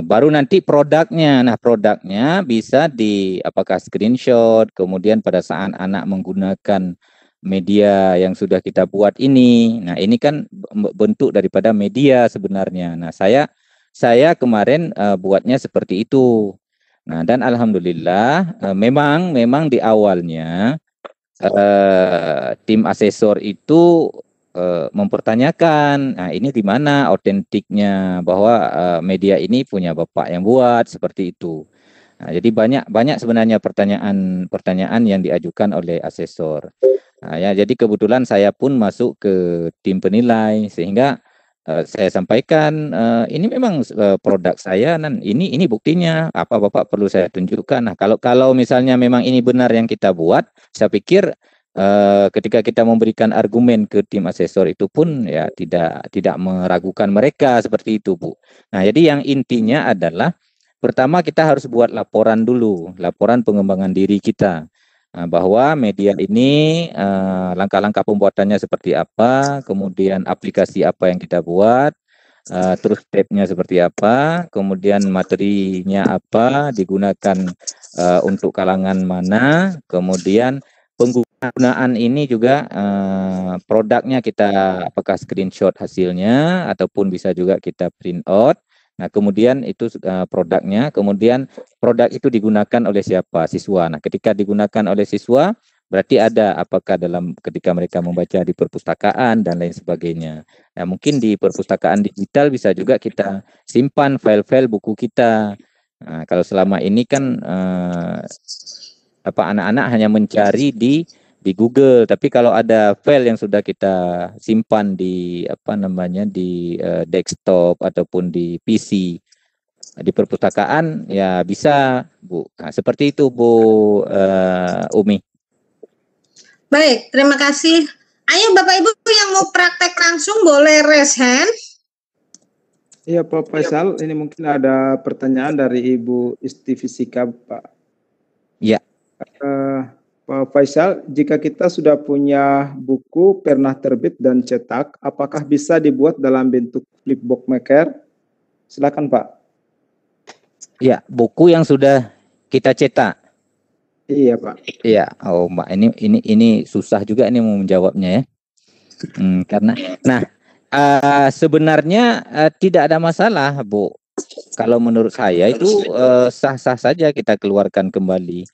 baru nanti produknya. Nah, produknya bisa di apakah screenshot, kemudian pada saat anak menggunakan media yang sudah kita buat ini. Nah, ini kan bentuk daripada media sebenarnya. Nah, saya saya kemarin uh, buatnya seperti itu Nah, dan alhamdulillah uh, memang memang di awalnya uh, tim asesor itu uh, mempertanyakan, nah ini di mana autentiknya bahwa uh, media ini punya bapak yang buat seperti itu. Nah, jadi banyak banyak sebenarnya pertanyaan-pertanyaan yang diajukan oleh asesor. Nah, ya, jadi kebetulan saya pun masuk ke tim penilai sehingga uh, saya sampaikan uh, ini memang uh, produk saya dan ini ini buktinya apa Bapak perlu saya tunjukkan. Nah, kalau kalau misalnya memang ini benar yang kita buat, saya pikir uh, ketika kita memberikan argumen ke tim asesor itu pun ya tidak tidak meragukan mereka seperti itu, Bu. Nah, jadi yang intinya adalah pertama kita harus buat laporan dulu, laporan pengembangan diri kita. Nah, bahwa media ini eh, langkah-langkah pembuatannya seperti apa, kemudian aplikasi apa yang kita buat, eh, terus stepnya seperti apa, kemudian materinya apa, digunakan eh, untuk kalangan mana, kemudian penggunaan ini juga produknya kita apakah screenshot hasilnya ataupun bisa juga kita print out Nah, kemudian itu uh, produknya, kemudian produk itu digunakan oleh siapa? Siswa. Nah, ketika digunakan oleh siswa, berarti ada apakah dalam ketika mereka membaca di perpustakaan dan lain sebagainya. Nah, mungkin di perpustakaan digital bisa juga kita simpan file-file buku kita. Nah, kalau selama ini kan eh, apa anak-anak hanya mencari di di Google. Tapi kalau ada file yang sudah kita simpan di apa namanya di uh, desktop ataupun di PC di perpustakaan ya bisa Bu. Nah, seperti itu Bu uh, Umi. Baik, terima kasih. Ayo Bapak Ibu yang mau praktek langsung boleh raise hand. Iya Pak Faisal, ini mungkin ada pertanyaan dari Ibu Isti Fisika Pak. Iya. Uh, Pak eh, Faisal, jika kita sudah punya buku pernah terbit dan cetak, apakah bisa dibuat dalam bentuk flipbook maker? Silakan Pak. Ya, buku yang sudah kita cetak. Iya Pak. Iya, oh Mbak, ini ini ini susah juga ini mau menjawabnya ya. Hmm, karena, nah uh, sebenarnya uh, tidak ada masalah Bu. Kalau menurut saya itu sah-sah uh, saja kita keluarkan kembali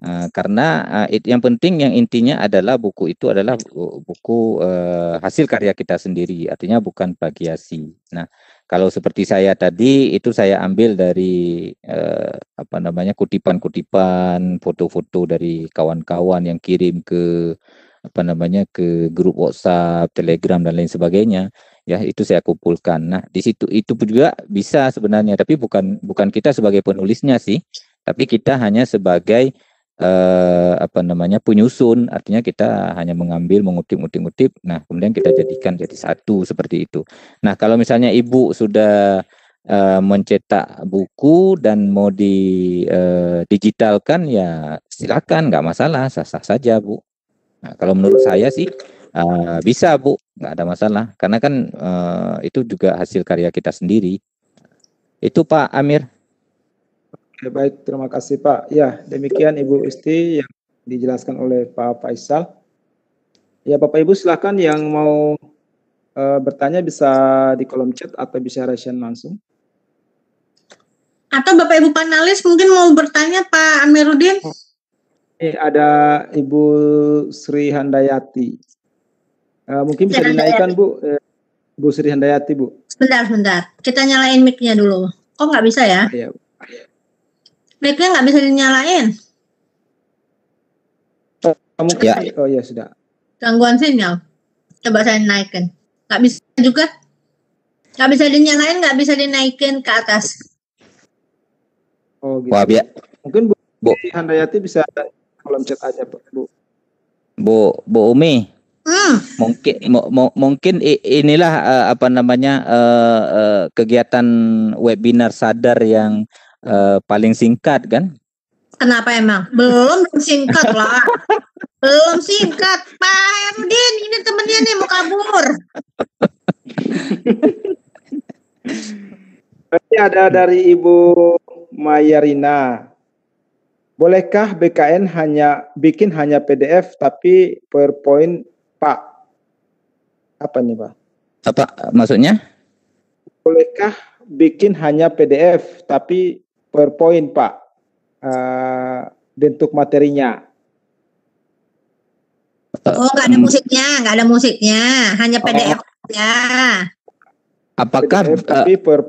Uh, karena uh, yang penting yang intinya adalah buku itu adalah buku, buku uh, eh, hasil karya kita sendiri, artinya bukan plagiasi. Nah, kalau seperti saya tadi itu saya ambil dari uh, apa namanya kutipan-kutipan, foto-foto dari kawan-kawan yang kirim ke apa namanya ke grup WhatsApp, Telegram dan lain sebagainya ya itu saya kumpulkan. Nah, di situ itu juga bisa sebenarnya tapi bukan bukan kita sebagai penulisnya sih, tapi kita hanya sebagai eh, apa namanya penyusun artinya kita hanya mengambil mengutip utip mengutip nah kemudian kita jadikan jadi satu seperti itu nah kalau misalnya ibu sudah eh, mencetak buku dan mau di eh, digitalkan ya silakan nggak masalah sah sah saja bu nah kalau menurut saya sih Uh, bisa bu, nggak ada masalah. Karena kan uh, itu juga hasil karya kita sendiri. Itu Pak Amir, Ya, baik. Terima kasih, Pak. Ya, demikian Ibu Isti yang dijelaskan oleh Pak Faisal. Ya, Bapak Ibu silahkan yang mau e, bertanya bisa di kolom chat atau bisa reaction langsung. Atau Bapak Ibu panelis mungkin mau bertanya Pak Amiruddin. Oh. Ini ada Ibu Sri Handayati. E, mungkin bisa dinaikkan, Bu. E, eh, Bu Sri Handayati, Bu. Sebentar, sebentar. Kita nyalain mic-nya dulu. Kok nggak bisa ya? Iya, Bu. Iya. Mic-nya nggak bisa dinyalain. Oh, kamu ya. Oh iya sudah. Gangguan sinyal. Coba saya naikin. Nggak bisa juga. Nggak bisa dinyalain, nggak bisa dinaikin ke atas. Oh gitu. Wah, ya. Mungkin Bu, Bu. Handayati bisa kolom chat aja Bu. Bu, Bu Umi. Hmm. Mungkin mo, mungkin inilah uh, apa namanya uh, uh, kegiatan webinar sadar yang Eh, paling singkat kan? Kenapa emang? Belum singkat lah. Belum singkat. Pak Herudin, ini temennya nih mau kabur. Nanti ada dari Ibu Mayarina. Bolehkah BKN hanya bikin hanya PDF tapi PowerPoint Pak? Apa nih Pak? Apa maksudnya? Bolehkah bikin hanya PDF tapi per poin Pak uh, bentuk materinya. Oh, nggak ada hmm. musiknya, nggak ada musiknya, hanya oh. PDF ya. Apakah PDF, uh, eh, tapi per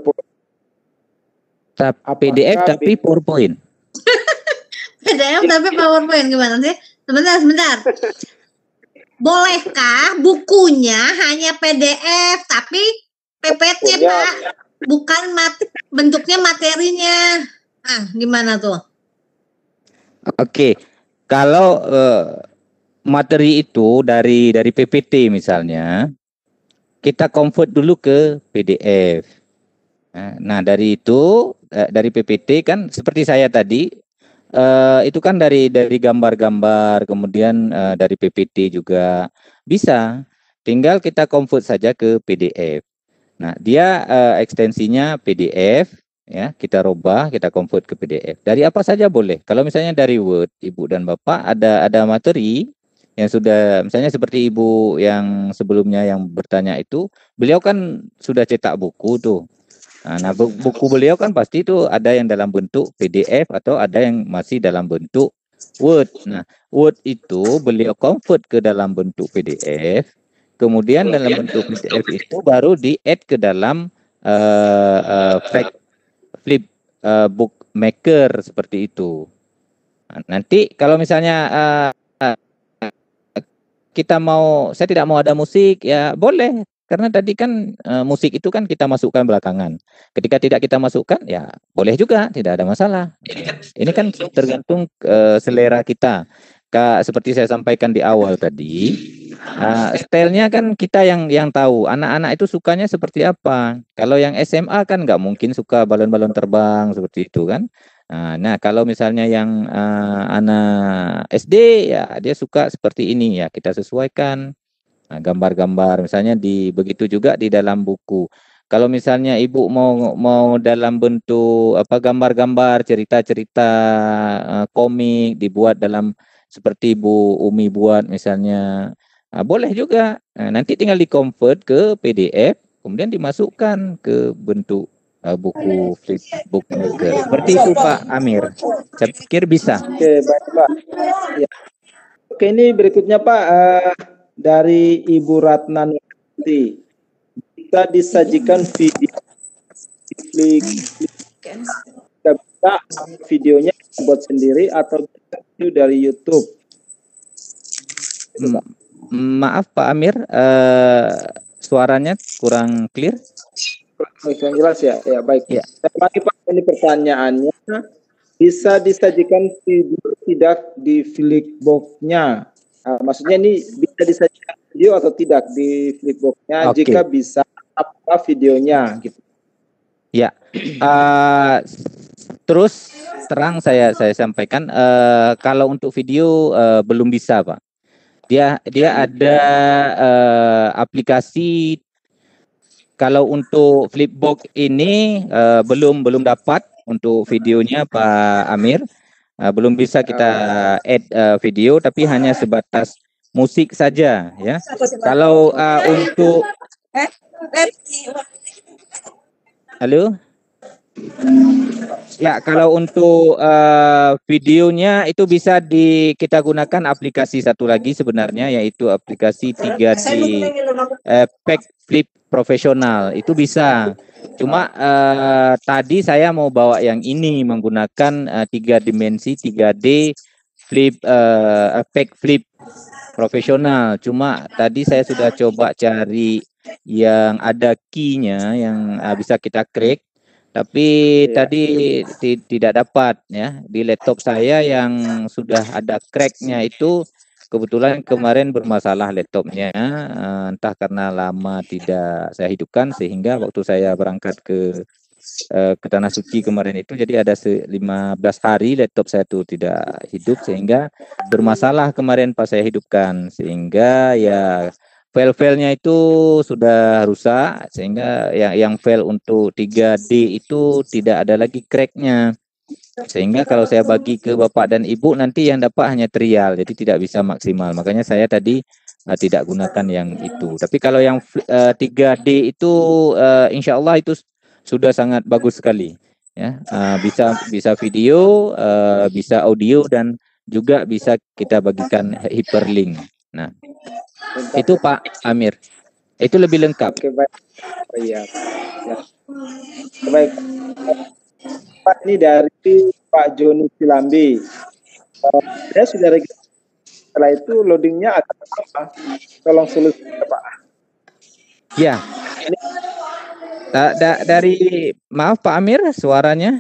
Apakah PDF tapi PowerPoint? PDF tapi PowerPoint gimana sih? Sebentar, sebentar. Bolehkah bukunya hanya PDF tapi PPT Pak? Bukan mati bentuknya materinya ah gimana tuh oke okay. kalau uh, materi itu dari dari PPT misalnya kita convert dulu ke PDF nah, nah dari itu eh, dari PPT kan seperti saya tadi uh, itu kan dari dari gambar-gambar kemudian uh, dari PPT juga bisa tinggal kita convert saja ke PDF Nah, dia uh, ekstensinya PDF ya, kita rubah, kita convert ke PDF. Dari apa saja boleh. Kalau misalnya dari Word, Ibu dan Bapak ada ada materi yang sudah misalnya seperti ibu yang sebelumnya yang bertanya itu beliau kan sudah cetak buku tuh nah, nah buku beliau kan pasti itu ada yang dalam bentuk PDF atau ada yang masih dalam bentuk Word nah Word itu beliau convert ke dalam bentuk PDF Kemudian dalam bentuk PDF itu baru di-add ke dalam uh, uh, flip uh, eh, book maker seperti itu. Nah, nanti kalau misalnya uh, kita mau, saya tidak mau ada musik, ya boleh. Karena tadi kan uh, musik itu kan kita masukkan belakangan. Ketika tidak kita masukkan, ya boleh juga, tidak ada masalah. Ini kan, kan tergantung uh, selera kita. Ka, seperti saya sampaikan di awal tadi, Uh, ah, stylenya kan kita yang yang tahu anak-anak itu sukanya seperti apa. Kalau yang SMA kan nggak mungkin suka balon-balon terbang seperti itu kan. Ah, nah kalau misalnya yang uh, anak SD ya dia suka seperti ini ya kita sesuaikan gambar-gambar nah, misalnya di begitu juga di dalam buku. Kalau misalnya ibu mau mau dalam bentuk apa gambar-gambar, cerita-cerita uh, komik dibuat dalam seperti Bu Umi buat misalnya Ah boleh juga. nanti tinggal di convert ke PDF, kemudian dimasukkan ke bentuk uh, buku Facebook Google. Seperti itu Pak Amir. Saya pikir bisa. Oke, baik Pak. Ya. Oke, ini berikutnya Pak uh, dari Ibu Ratna nanti Kita disajikan video kita bisa videonya buat sendiri atau dari YouTube. Hmm Maaf Pak Amir, uh, suaranya kurang clear. Kurang jelas ya, ya baik. Ya. Tapi Pak ini pertanyaannya, bisa disajikan video tidak di flipbooknya? Uh, ah, maksudnya ini bisa disajikan video atau tidak di flipbooknya? Okay. Jika bisa, apa videonya? Gitu. Ya, uh, terus terang saya saya sampaikan uh, kalau untuk video uh, belum bisa pak dia dia iya. ada uh, aplikasi kalau untuk Flipbook ini uh, belum belum dapat untuk videonya Pak Amir. Uh, belum bisa kita oh, iya. add uh, video tapi hanya sebatas musik saja ya. Kalau uh, untuk Halo? Ya, kalau untuk uh, videonya itu bisa di kita gunakan aplikasi satu lagi sebenarnya yaitu aplikasi 3D eh, Pack Flip Profesional. Itu bisa. Cuma uh, tadi saya mau bawa yang ini menggunakan uh, tiga dimensi 3D flip uh, pack flip profesional. Cuma tadi saya sudah coba cari yang ada key-nya yang uh, bisa kita klik tapi ya. tadi tidak dapat ya di laptop saya yang sudah ada cracknya itu kebetulan kemarin bermasalah laptopnya eh, entah karena lama tidak saya hidupkan sehingga waktu saya berangkat ke eh, ke tanah suci kemarin itu jadi ada 15 hari laptop saya itu tidak hidup sehingga bermasalah kemarin pas saya hidupkan sehingga ya file-filenya itu sudah rusak sehingga yang yang file untuk 3D itu tidak ada lagi cracknya sehingga kalau saya bagi ke bapak dan ibu nanti yang dapat hanya trial jadi tidak bisa maksimal makanya saya tadi uh, tidak gunakan yang itu tapi kalau yang uh, eh, 3D itu uh, insya Allah itu sudah sangat bagus sekali ya uh, bisa bisa video uh, bisa audio dan juga bisa kita bagikan hyperlink nah Lengkap. Itu Pak Amir. Itu lebih lengkap. Oke, baik. Oh, iya. Ya. Baik. Pak ini dari Pak Joni Silambi. Uh, saya sudah registrasi. Setelah itu loadingnya akan apa? Tolong ya, Pak. Ya. Ini. Da, da, dari maaf Pak Amir suaranya.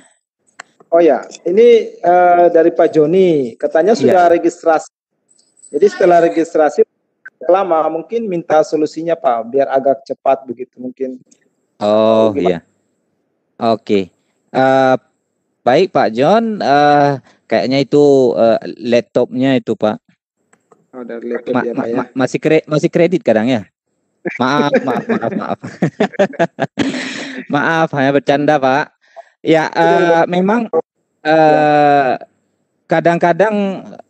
Oh ya, ini uh, dari Pak Joni. Katanya sudah ya. registrasi. Jadi setelah registrasi lama mungkin minta solusinya pak biar agak cepat begitu mungkin oh iya oke okay. uh, eh, baik pak John uh, kayaknya itu uh, laptopnya itu pak oh, dari laptop ma ya, ma ya. ma masih kre masih kredit kadang ya maaf maaf maaf maaf maaf hanya bercanda pak ya uh, memang uh, kadang-kadang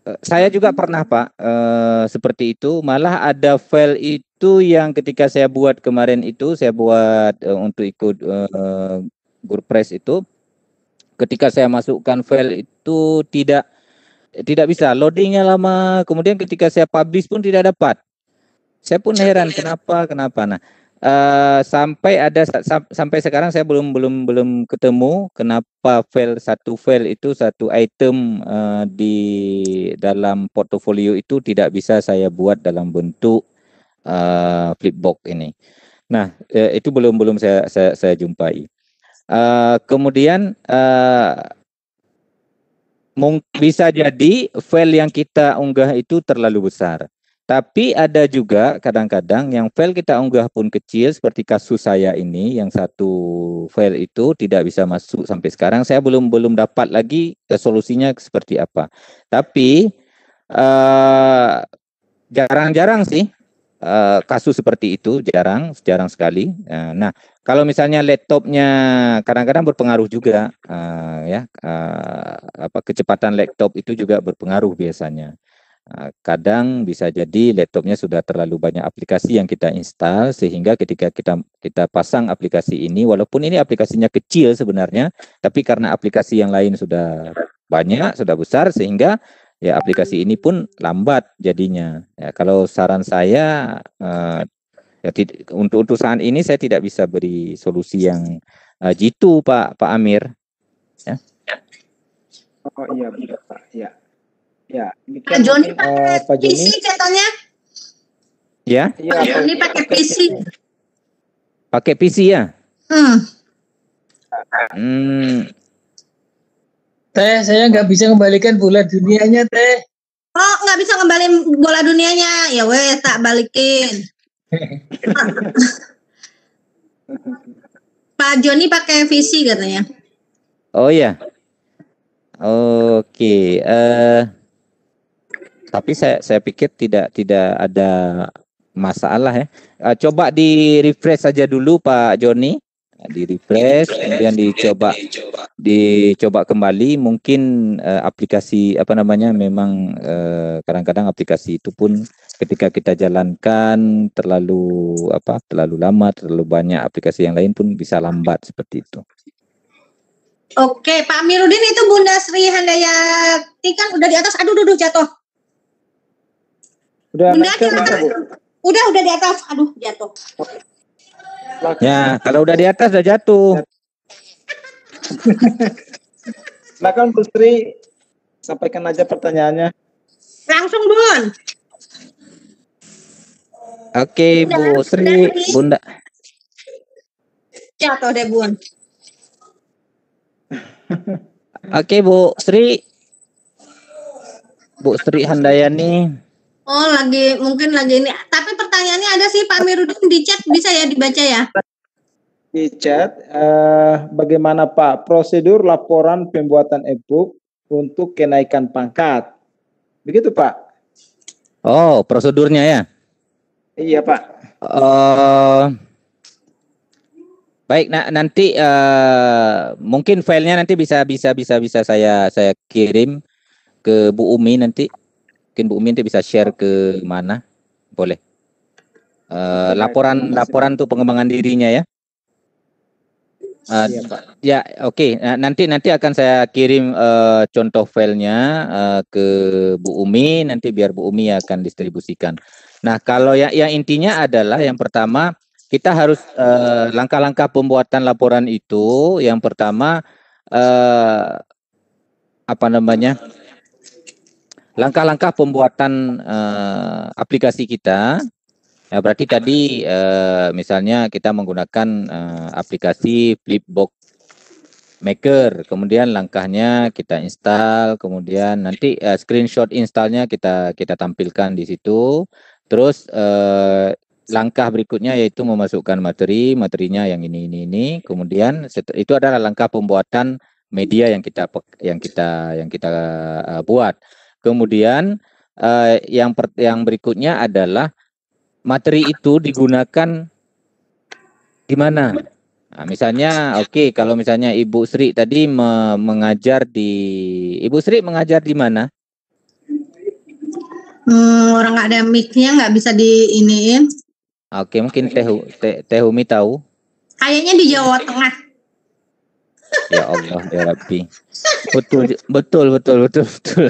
eh, saya juga pernah Pak eh, seperti itu malah ada file itu yang ketika saya buat kemarin itu saya buat eh, untuk ikut eh, Gurpres itu ketika saya masukkan file itu tidak tidak bisa loadingnya lama kemudian ketika saya publish pun tidak dapat saya pun heran kenapa kenapa nah Uh, sampai ada sampai sekarang saya belum belum belum ketemu kenapa file satu file itu satu item uh, di dalam portofolio itu tidak bisa saya buat dalam bentuk uh, eh, flipbook ini. Nah uh, itu belum belum saya saya, saya jumpai. Uh, kemudian uh, bisa jadi file yang kita unggah itu terlalu besar tapi ada juga kadang-kadang yang file kita unggah pun kecil seperti kasus saya ini yang satu file itu tidak bisa masuk sampai sekarang. Saya belum belum dapat lagi eh, solusinya seperti apa. Tapi eh, jarang-jarang uh, sih uh, kasus seperti itu jarang, jarang sekali. Uh, nah, kalau misalnya laptopnya kadang-kadang berpengaruh juga uh, ya uh, apa kecepatan laptop itu juga berpengaruh biasanya. Ah, kadang bisa jadi laptopnya sudah terlalu banyak aplikasi yang kita install sehingga ketika kita kita pasang aplikasi ini walaupun ini aplikasinya kecil sebenarnya tapi karena aplikasi yang lain sudah banyak sudah besar sehingga ya aplikasi ini pun lambat jadinya ya kalau saran saya uh, ya untuk untuk saat ini saya tidak bisa beri solusi yang eh, jitu Pak Pak Amir ya Oh iya benar Pak ya Ya, Pak Joni pakai uh, PC katanya. Ya. Pak ya, Joni pakai PC. Pakai PC ya? Hmm. Hmm. Teh, saya nggak bisa kembalikan bola dunianya, Teh. Oh, nggak bisa kembaliin bola dunianya. Ya weh, tak balikin. Pak Joni pakai visi katanya. Oh iya. Oke, okay. uh, eh, tapi saya saya pikir tidak tidak ada masalah ya. Uh, coba di refresh saja dulu Pak Joni. Di refresh kemudian dicoba dicoba kembali mungkin uh, aplikasi apa namanya memang eh, kadang-kadang uh, aplikasi itu pun ketika kita jalankan terlalu apa terlalu lama terlalu banyak aplikasi yang lain pun bisa lambat seperti itu. Oke, Pak Mirudin itu Bunda Sri Handayati kan udah di atas. Aduh, duduk jatuh. Udah Bunda, masker masa, Bu? Udah, udah di atas. Aduh, jatuh. Laki. Ya, kalau udah di atas udah jatuh. Silakan Bu Sri sampaikan aja pertanyaannya. Langsung, Bun. Oke, Bu Sri, Bunda. Jatuh deh, Bun. Oke, Bu Sri. Bu Sri Handayani. Oh, lagi mungkin lagi ini. Tapi pertanyaannya ada sih Pak Mirudin di chat bisa ya dibaca ya? Di chat, eh, bagaimana Pak prosedur laporan pembuatan e-book untuk kenaikan pangkat? Begitu Pak. Oh, prosedurnya ya? Iya Pak. Uh, baik, nah nanti uh, mungkin filenya nanti bisa bisa bisa bisa saya saya kirim ke Bu Umi nanti mungkin Bu Umin bisa share ke mana? Boleh. Uh, laporan laporan tuh pengembangan dirinya ya. Uh, ya, oke. Okay. Nah, nanti nanti akan saya kirim uh, contoh filenya uh, ke Bu Umi. Nanti biar Bu Umi akan distribusikan. Nah, kalau yang yang intinya adalah yang pertama kita harus langkah-langkah uh, pembuatan laporan itu. Yang pertama uh, apa namanya? langkah-langkah pembuatan uh, aplikasi kita ya berarti tadi uh, misalnya kita menggunakan uh, aplikasi Flipbook Maker kemudian langkahnya kita install kemudian nanti uh, screenshot installnya kita kita tampilkan di situ terus uh, langkah berikutnya yaitu memasukkan materi materinya yang ini ini ini kemudian itu adalah langkah pembuatan media yang kita yang kita yang kita uh, buat Kemudian eh, yang per, yang berikutnya adalah materi itu digunakan di mana? Nah, misalnya, oke, okay, kalau misalnya Ibu Sri tadi me mengajar di Ibu Sri mengajar di mana? Hmm, orang nggak ada mic nggak bisa diiniin. Oke, mungkin Teh Teh tahu. Kayaknya di Jawa Tengah ya Allah ya Rabbi. Betul betul betul betul betul.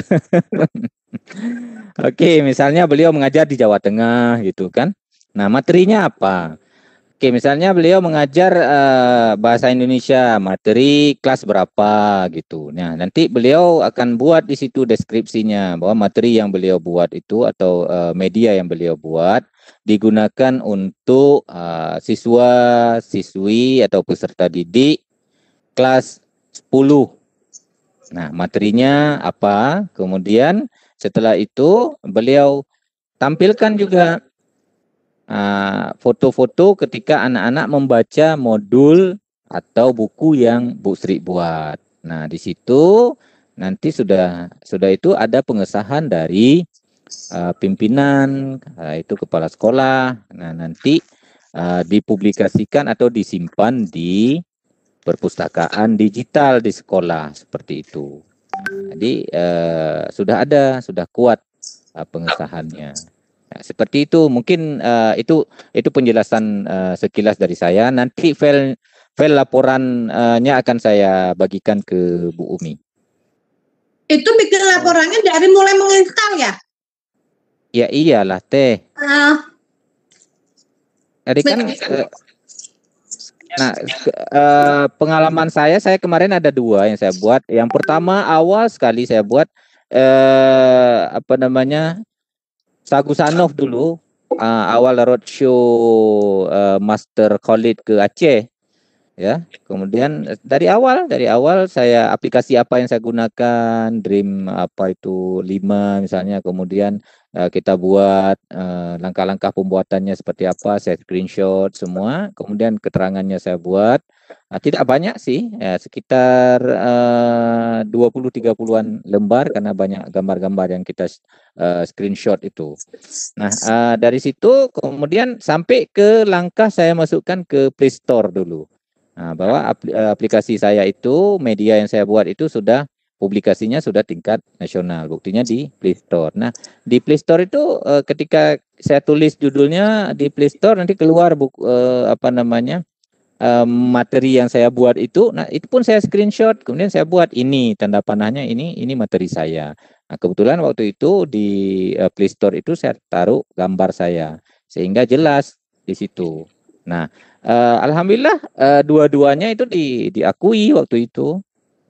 Oke, misalnya beliau mengajar di Jawa Tengah gitu kan. Nah, materinya apa? Oke, misalnya beliau mengajar uh, bahasa Indonesia, materi kelas berapa gitu. Nah, nanti beliau akan buat di situ deskripsinya bahwa materi yang beliau buat itu atau uh, media yang beliau buat digunakan untuk uh, siswa, siswi atau peserta didik kelas 10. Nah, materinya apa? Kemudian setelah itu beliau tampilkan juga ah, foto-foto uh, ketika anak-anak membaca modul atau buku yang Bu Sri buat. Nah, di situ nanti sudah sudah itu ada pengesahan dari uh, pimpinan uh, itu kepala sekolah. Nah, nanti uh, dipublikasikan atau disimpan di perpustakaan digital di sekolah seperti itu. Jadi eh, sudah ada, sudah kuat eh, pengesahannya. Nah, seperti itu mungkin eh, itu itu penjelasan eh, sekilas dari saya. Nanti file file laporannya akan saya bagikan ke Bu Umi. Itu bikin laporannya dari mulai menginstal ya? Ya iyalah teh. Uh, ah. Jadi kan nah, eh, Nah, uh, pengalaman saya, saya kemarin ada dua yang saya buat. Yang pertama awal sekali saya buat eh, apa namanya Sagusanov dulu uh, awal roadshow uh, Master Khalid ke Aceh. Ya, kemudian eh, dari awal dari awal saya aplikasi apa yang saya gunakan, Dream apa itu Lima misalnya, kemudian Eh, kita buat langkah eh, langkah-langkah pembuatannya seperti apa, saya screenshot semua, kemudian keterangannya saya buat. Uh, tidak banyak sih, ya, sekitar eh, uh, 20-30-an lembar karena banyak gambar-gambar yang kita uh, screenshot itu. Nah, uh, dari situ kemudian sampai ke langkah saya masukkan ke Play Store dulu. Nah, bahwa aplikasi saya itu, media yang saya buat itu sudah publikasinya sudah tingkat nasional. Buktinya di Play Store. Nah, di Play Store itu e, ketika saya tulis judulnya di Play Store nanti keluar buku e, eh, apa namanya? Eh, materi yang saya buat itu. Nah, itu pun saya screenshot, kemudian saya buat ini tanda panahnya ini ini materi saya. Nah, kebetulan waktu itu di e, Play Store itu saya taruh gambar saya sehingga jelas di situ. Nah, e, alhamdulillah e, dua-duanya itu di diakui waktu itu.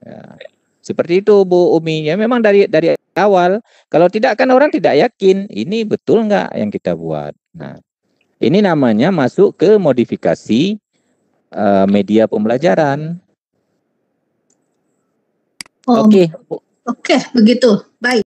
Ya. Seperti itu Bu Umi. Ya memang dari dari awal kalau tidak kan orang tidak yakin ini betul nggak yang kita buat. Nah, ini namanya masuk ke modifikasi uh, media pembelajaran. Oke. Oh, Oke, okay. okay, begitu. Baik.